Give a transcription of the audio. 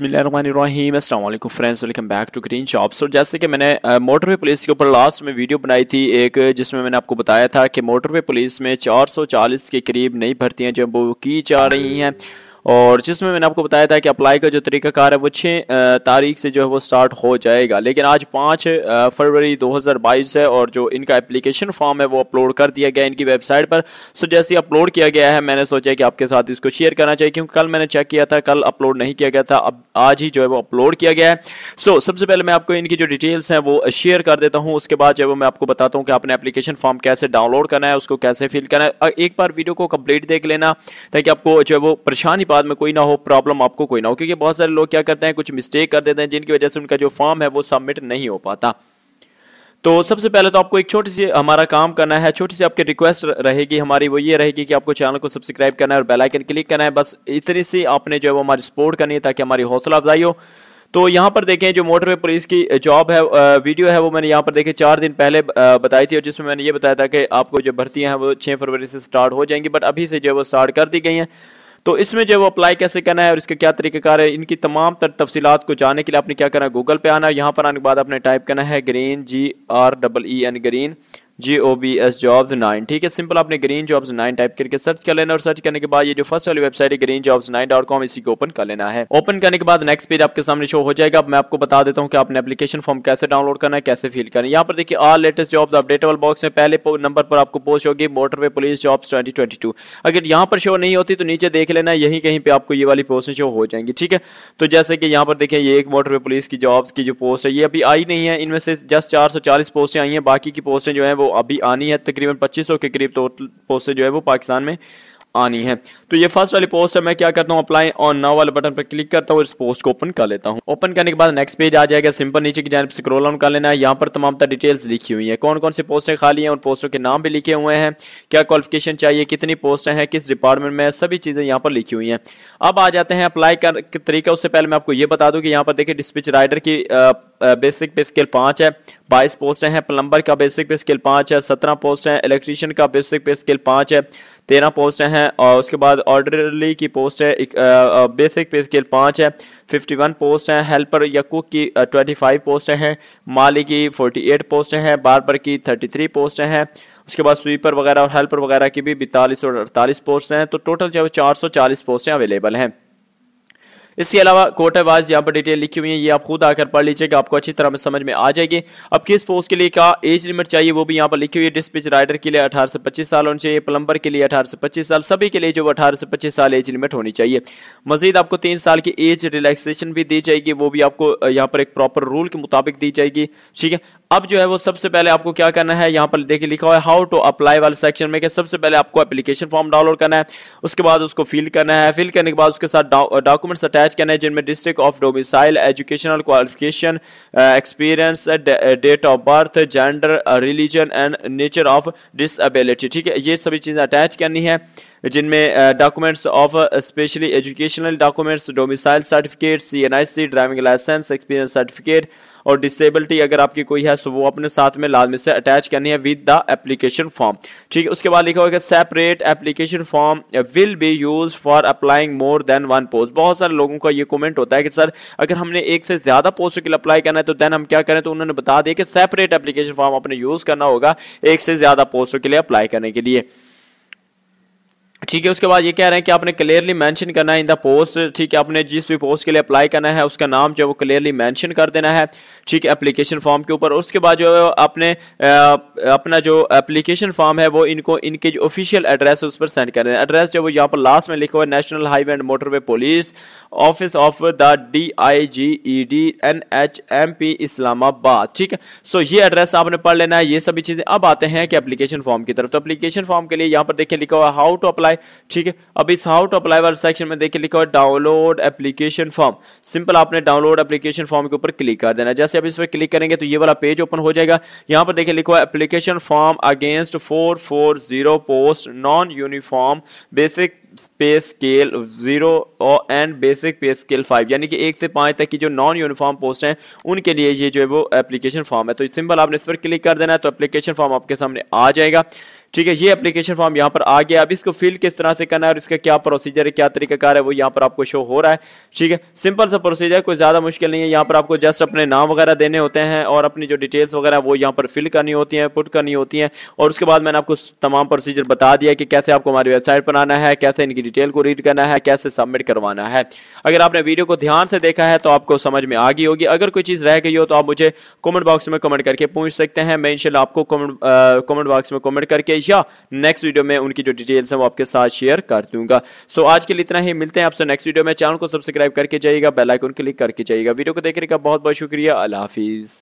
बसमिलीम अल्लाम friends welcome back to Green Shops तो जैसे कि मैंने मोटरवे पुलिस के ऊपर लास्ट में वीडियो बनाई थी एक जिसमें मैंने आपको बताया था कि मोटरवे पुलिस में 440 के करीब नई भर्तियां जो वो की जा रही हैं और जिसमें मैंने आपको बताया था कि अप्लाई का जो तरीकाकार है वो छः तारीख से जो है वो स्टार्ट हो जाएगा लेकिन आज पाँच फरवरी 2022 है और जो इनका एप्लीकेशन फॉर्म है वो अपलोड कर दिया गया इनकी वेबसाइट पर सो जैसे अपलोड किया गया है मैंने सोचा कि आपके साथ इसको शेयर करना चाहिए क्योंकि कल मैंने चेक किया था कल अपलोड नहीं किया गया था अब आज ही जो है वो अपलोड किया गया है सो सबसे पहले मैं आपको इनकी जो डिटेल्स हैं वो शेयर कर देता हूँ उसके बाद जो है वो मैं आपको बताता हूँ कि आपने एप्लीकेशन फॉर्म कैसे डाउनलोड करना है उसको कैसे फिल करना है एक बार वीडियो को कंप्लीट देख लेना ताकि आपको जो है वो परेशानी बाद में कोई ना हो प्रॉब्लम आपको कोई ना हो क्योंकि बहुत सारे लोग क्या करते हैं कुछ मिस्टेक कर देते हैं जिनकी वजह से उनका जो फॉर्म है वो सबमिट नहीं हो पाता तो सबसे पहले तो आपको एक छोटी सी हमारा काम करना है छोटी सी आपकी रिक्वेस्ट रहेगी हमारी वो ये रहेगी कि आपको चैनल को सब्सक्राइब करना है और बेलाइकन क्लिक करना है बस इतनी सी आपने जो है वो हमारी सपोर्ट करनी है ताकि हमारी हौसला अफजाई हो तो यहाँ पर देखें जो मोटरवे पुलिस की जॉब है वीडियो है वो मैंने यहाँ पर देखे चार दिन पहले बताई थी और जिसमें मैंने ये बताया था कि आपको जो भर्तियाँ हैं वो छः फरवरी से स्टार्ट हो जाएंगी बट अभी से जो है वो स्टार्ट कर दी गई हैं तो इसमें जो अप्लाई कैसे करना है और इसके क्या तरीकेकार है इनकी तमाम तर तफसीत को जानने के लिए आपने क्या करना है गूगल पे आना यहाँ पर आने के बाद आपने टाइप करना है green G R double E N green G O B S jobs nine ठीक है सिंपल आपने ग्रीन जॉब्स नाइन टाइप करके सर्च कर लेना और सर्च करने के बाद ये जो फर्स्ट वाली वेबसाइट है green jobs nine dot com इसी को ओपन कर लेना है ओपन करने के बाद नेक्स्ट पेज आपके सामने शो हो जाएगा अब मैं आपको बता देता हूँ कि आपने एप्लीकेशन फॉर्म कैसे डाउनलोड करना है कैसे फिल करना है यहाँ पर देखिए all latest jobs updatable box में पहले नंबर पर आपको पोस्ट होगी मोटरवे पुलिस जॉब्स ट्वेंटी अगर यहाँ पर शो नहीं होती तो नीचे देख लेना यहीं कहीं पर आपको ये वाली पोस्ट शो हो जाएंगी ठीक है तो जैसे कि यहाँ पर देखिए ये एक मोटरवे पुलिस की जॉब्स की जो पोस्ट है ये अभी आई नहीं है इनमें से जस्ट चार पोस्टें आई हैं बाकी की पोस्टें जो है वो अभी आनी है तकरीबन 2500 के करीब तो पोस्टें जो है वो पाकिस्तान में आनी है तो ये फर्स्ट वाली पोस्ट है मैं क्या करता हूँ अप्लाई ऑन नाउ वाले बटन पर क्लिक करता हूँ इस पोस्ट को ओपन कर लेता हूँ ओपन करने के बाद नेक्स्ट पेज आ जाएगा सिंपल नीचे की जानब स्क्रोल ऑन कर लेना है यहाँ पर तमाम तरह डिटेल्स लिखी हुई है कौन कौन सी पोस्टें खाली हैं उन पोस्टों के नाम भी लिखे हुए हैं क्या क्वालिफिकेशन चाहिए कितनी पोस्टें हैं किस डिपार्टमेंट में सभी चीज़ें यहाँ पर लिखी हुई हैं अब आ जाते हैं अप्लाई कर तरीका उससे पहले मैं आपको ये बता दूँ कि यहाँ पर देखिए डिस्पिच राइडर की बेसिक पे स्केल पाँच है बाईस पोस्ट हैं प्लम्बर का बेसिक पे स्किल पाँच है सत्रह पोस्ट हैं इलेक्ट्रीशियन का बेसिक पे स्किल पाँच है तेरह पोस्ट हैं और उसके बाद ऑर्डरली की पोस्ट है बेसिक पे स्किल पाँच है फिफ्टी वन पोस्ट हैं हेल्पर या कुक की ट्वेंटी फाइव पोस्ट हैं माली की फोर्टी एट पोस्ट हैं बारबर की थर्टी थ्री पोस्ट हैं उसके बाद स्वीपर वगैरह और हेल्पर वगैरह की भी बैतालीस और अड़तालीस पोस्ट हैं तो टोटल जो है चार सौ चालीस पोस्टें अवेलेबल हैं इसके अलावा कोटावाइज यहाँ पर डिटेल लिखी हुई है ये आप खुद आकर पढ़ लीजिएगा आपको अच्छी तरह में समझ में आ जाएगी अब किस पोस्ट के लिए क्या एज लिमिट चाहिए वो भी यहाँ पर लिखी हुई है डिस्पिच राइडर के लिए अठारह से पच्चीस साल होनी चाहिए प्लम्बर के लिए अठारह से पच्चीस साल सभी के लिए जो अठारह से पच्चीस साल एज लिमिट होनी चाहिए मजीद आपको तीन साल की एज रिलैक्सेशन भी दी जाएगी वो भी आपको यहाँ पर एक प्रॉपर रूल के मुताबिक दी जाएगी ठीक है अब जो है वो सबसे पहले आपको क्या करना है यहाँ पर देखिए लिखा हुआ है हाउ टू अप्लाई वाले सेक्शन में सबसे पहले आपको एप्लीकेशन फॉर्म डाउनलोड करना है उसके बाद उसको फिल करना है फिल करने के बाद उसके साथ डॉक्यूमेंट्स अटैच करना है जिनमें district of domicile educational qualification experience date of birth gender religion and nature of disability ठीक है ये सभी चीज़ें अटैच करनी है जिनमें documents of specially educational documents domicile certificate C N I C driving licence experience certificate और disability अगर आपकी कोई है तो वो अपने साथ में लाजमी से अटैच करनी है विद द एप्लीकेशन फॉर्म ठीक है उसके बाद लिखा होगा separate application form will be use for applying more than one post बहुत सारे लोगों का ये कमेंट होता है कि सर अगर हमने एक से ज्यादा पोस्ट के लिए अप्लाई करना है तो देन हम क्या करें तो उन्होंने बता दिया कि सेपरेट एप्लीकेशन फॉर्म अपने यूज करना होगा एक से ज्यादा पोस्टों के लिए अप्लाई करने के लिए ठीक है उसके बाद ये कह रहे हैं कि आपने क्लियरली मेंशन करना है इन द पोस्ट ठीक है आपने जिस भी पोस्ट के लिए अप्लाई करना है उसका नाम जो है वो क्लियरली मेंशन कर देना है ठीक है एप्लीकेशन फॉर्म के ऊपर उसके बाद जो है आपने अपना जो एप्लीकेशन फॉर्म है वो इनको इनके जो ऑफिशियल एड्रेस है उस पर सेंड कर देना एड्रेस जो यहाँ पर लास्ट में लिखा हुआ है national highway and motorway police office of the D I G E D N H M P Islamabad ठीक है सो ये एड्रेस आपने पढ़ लेना है ये सभी चीज़ें अब आते हैं कि एप्लीकेशन फॉर्म की तरफ तो एप्लीकेशन फॉर्म के लिए यहाँ पर देखिए लिखा हुआ हाउ टू अप्लाई है ठीक है अब इस हाउ टू अप्लाई वाले सेक्शन में देखिए लिखा हुआ डाउनलोड एप्लीकेशन फॉर्म सिंपल आपने डाउनलोड एप्लीकेशन फॉर्म के ऊपर क्लिक कर देना जैसे आप इस पर क्लिक करेंगे तो ये वाला पेज ओपन हो जाएगा यहाँ पर देखिए लिखा हुआ application form against four four zero post non uniform basic pay scale zero and basic pay scale five यानी कि एक से पांच तक की जो नॉन यूनिफॉर्म पोस्ट हैं उनके लिए ये जो है वो एप्लीकेशन फॉर्म है तो सिंपल आपने इस पर क्लिक कर देना है तो एप्लीकेशन फॉर्म आपके सामने आ जाएगा ठीक है ये एप्लीकेशन फॉर्म यहाँ पर आ गया अब इसको फिल किस तरह से करना है और इसका क्या प्रोसीजर है क्या तरीकाकार है वो यहाँ पर आपको शो हो रहा है ठीक है सिंपल सा प्रोसीजर कोई ज़्यादा मुश्किल नहीं है यहाँ पर आपको जस्ट अपने नाम वगैरह देने होते हैं और अपनी जो डिटेल्स वगैरह वो यहाँ पर फिल करनी होती हैं पुट करनी होती हैं और उसके बाद मैंने आपको तमाम प्रोसीजर बता दिया कि कैसे आपको हमारी वेबसाइट पर आना है कैसे इनकी डिटेल को रीड करना है कैसे सबमिट करवाना है अगर आपने वीडियो को ध्यान से देखा है तो आपको समझ में आ गई होगी अगर कोई चीज़ रह गई हो तो आप मुझे कमेंट बॉक्स में कमेंट करके पूछ सकते हैं मैं इनशाला आपको कमेंट बॉक्स में कमेंट करके मलेशिया नेक्स्ट वीडियो में उनकी जो डिटेल्स हैं वो आपके साथ शेयर कर दूंगा सो so, आज के लिए इतना ही मिलते हैं आपसे नेक्स्ट वीडियो में चैनल को सब्सक्राइब करके जाइएगा बेलाइकन क्लिक करके जाइएगा वीडियो को देखने का बहुत बहुत शुक्रिया अला हाफिज़